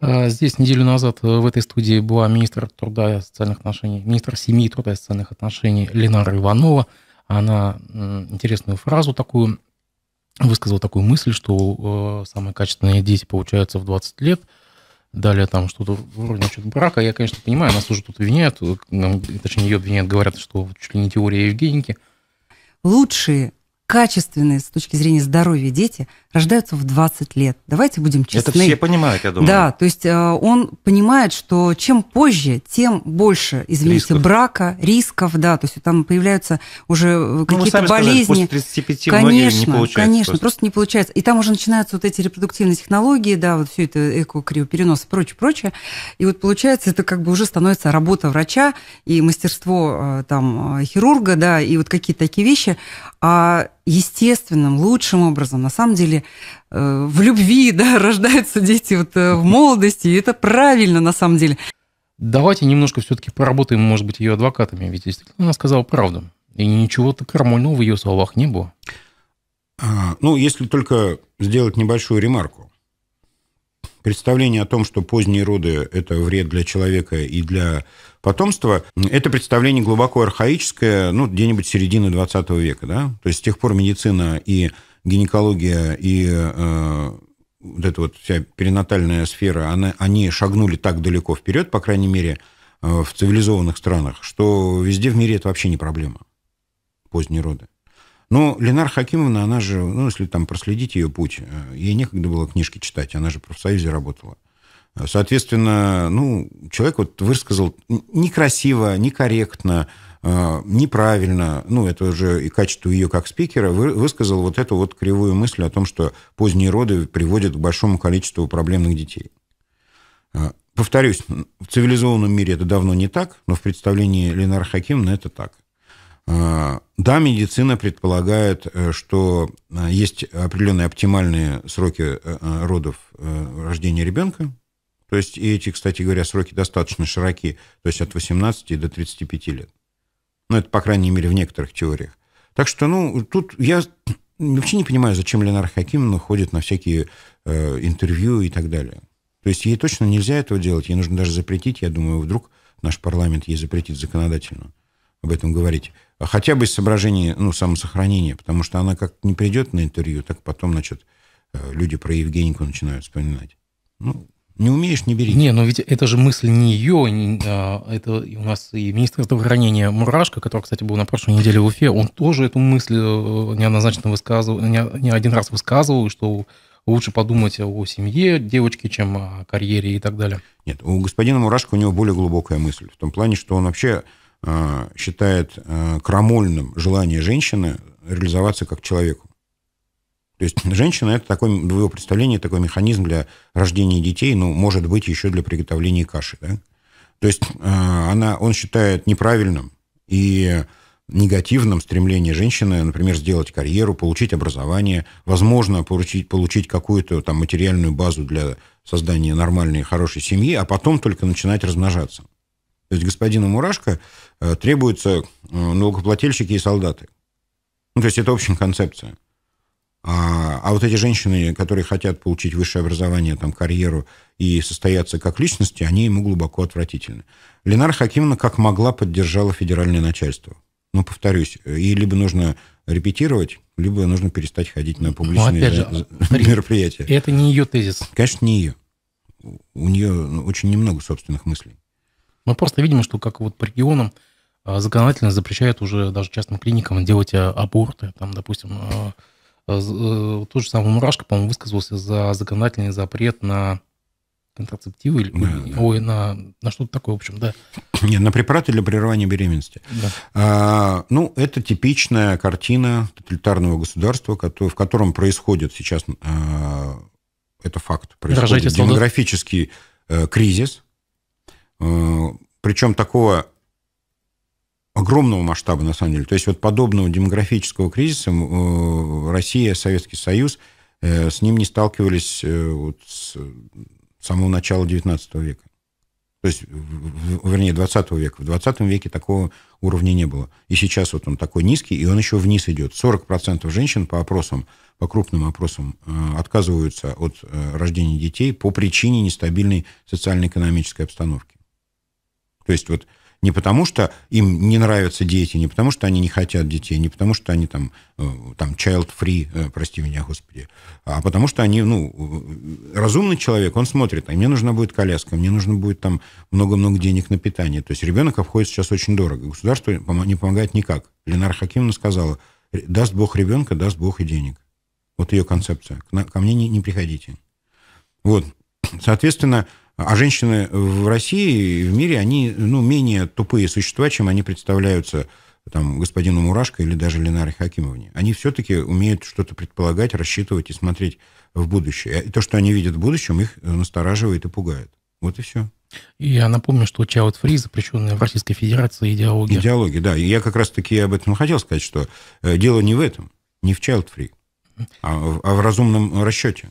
А, здесь неделю назад э, в этой студии была министр труда и социальных отношений, министр семьи и труда и социальных отношений Ленара Иванова. Она интересную фразу такую высказала такую мысль, что э, самые качественные дети получаются в 20 лет. Далее там что-то вроде насчет брака. Я, конечно, понимаю, нас уже тут обвиняют, точнее, ее обвиняют, говорят, что чуть ли не теория Евгеники. Лучшие, качественные с точки зрения здоровья дети – рождаются в 20 лет. Давайте будем честны. Это все понимают, я думаю. Да, то есть э, он понимает, что чем позже, тем больше, извините, рисков. брака, рисков, да, то есть там появляются уже э, ну, какие-то ну, болезни. Сказали, после 35 конечно, не получается. Конечно, просто. просто не получается. И там уже начинаются вот эти репродуктивные технологии, да, вот все это эко-криоперенос и прочее, прочее. И вот получается, это как бы уже становится работа врача и мастерство э, там хирурга, да, и вот какие-то такие вещи. А естественным, лучшим образом, на самом деле, Э, в любви, да, рождаются дети вот э, в молодости, и это правильно на самом деле. Давайте немножко все-таки поработаем, может быть, ее адвокатами, ведь действительно она сказала правду. И ничего-то крамольного в ее словах не было. А, ну, если только сделать небольшую ремарку. Представление о том, что поздние роды – это вред для человека и для потомства, это представление глубоко архаическое, ну, где-нибудь середины 20 века, да? То есть с тех пор медицина и гинекология и э, вот эта вот вся перинатальная сфера, она, они шагнули так далеко вперед, по крайней мере, э, в цивилизованных странах, что везде в мире это вообще не проблема. Поздние роды. Но Ленар Хакимовна, она же, ну, если там проследить ее путь, э, ей некогда было книжки читать, она же в профсоюзе работала. Соответственно, ну, человек вот высказал некрасиво, некорректно, а, неправильно, ну, это уже и качество ее как спикера, вы, высказал вот эту вот кривую мысль о том, что поздние роды приводят к большому количеству проблемных детей. А, повторюсь, в цивилизованном мире это давно не так, но в представлении Ленар Хакимовны это так. А, да, медицина предполагает, э, что есть определенные оптимальные сроки э, э, родов рождения ребенка. То есть и эти, кстати говоря, сроки достаточно широки, то есть от 18 до 35 лет. Ну, это, по крайней мере, в некоторых теориях. Так что, ну, тут я вообще не понимаю, зачем Ленар Хакимовна ходит на всякие э, интервью и так далее. То есть ей точно нельзя этого делать, ей нужно даже запретить, я думаю, вдруг наш парламент ей запретит законодательно об этом говорить. Хотя бы из соображений ну, самосохранения, потому что она как не придет на интервью, так потом, значит, э, люди про Евгенику начинают вспоминать. Ну, не умеешь, не бери. Не, но ведь это же мысль не ее, не, а, это у нас и министр здравоохранения Мурашко, который, кстати, был на прошлой неделе в Уфе, он тоже эту мысль э, неоднозначно высказывал, не, не один раз высказывал, что лучше подумать о семье девочки, чем о карьере и так далее. Нет, у господина Мурашко у него более глубокая мысль, в том плане, что он вообще э, считает э, крамольным желание женщины реализоваться как человеку. То есть женщина – это такой, в его представлении, такой механизм для рождения детей, ну, может быть, еще для приготовления каши, да? То есть э, она, он считает неправильным и негативным стремление женщины, например, сделать карьеру, получить образование, возможно, получить, получить какую-то там материальную базу для создания нормальной, хорошей семьи, а потом только начинать размножаться. То есть господина Мурашко э, требуются э, налогоплательщики ну, и солдаты. Ну, то есть это общая концепция. А, а вот эти женщины, которые хотят получить высшее образование, там, карьеру и состояться как личности, они ему глубоко отвратительны. Ленар Хакимовна как могла поддержала федеральное начальство. Ну, повторюсь, и либо нужно репетировать, либо нужно перестать ходить на ну, публичные ну, же, а, мероприятия. Это не ее тезис. Конечно, не ее. У нее ну, очень немного собственных мыслей. Мы просто видим, что как вот по регионам а, законодательно запрещают уже даже частным клиникам делать а, аборты, там, допустим, Э, э, тот же самый Мурашко, по-моему, высказался за законодательный запрет на контрацептивы, или, да, ой, на, на что-то такое, в общем, да. Нет, на препараты для прерывания беременности. Да. А, ну, это типичная картина тоталитарного государства, в котором происходит сейчас, а, это факт, происходит демографический солдат. Э, кризис, а, причем такого огромного масштаба, на самом деле. То есть вот подобного демографического кризиса э, Россия, Советский Союз, э, с ним не сталкивались э, вот с самого начала XIX века. То есть, вернее, 20 века. В 20 веке такого уровня не было. И сейчас вот он такой низкий, и он еще вниз идет. 40% женщин по опросам, по крупным опросам, отказываются от рождения детей по причине нестабильной социально-экономической обстановки. То есть вот не потому, что им не нравятся дети, не потому, что они не хотят детей, не потому, что они там, э, там child-free, э, прости меня, господи, а потому, что они, ну, э, разумный человек, он смотрит, а мне нужна будет коляска, мне нужно будет там много-много денег на питание. То есть ребенок обходит сейчас очень дорого. Государство не помогает никак. Ленар Хакимовна сказала, даст Бог ребенка, даст Бог и денег. Вот ее концепция. Ко мне не, не приходите. Вот. Соответственно, а женщины в России и в мире, они ну, менее тупые существа, чем они представляются там, господину Мурашко или даже Ленаре Хакимовне. Они все-таки умеют что-то предполагать, рассчитывать и смотреть в будущее. И то, что они видят в будущем, их настораживает и пугает. Вот и все. Я напомню, что Child Free запрещенная в Российской Федерации идеология. Идеология, да. И я как раз-таки об этом хотел сказать, что э, дело не в этом, не в Child Free, а в, а в разумном расчете.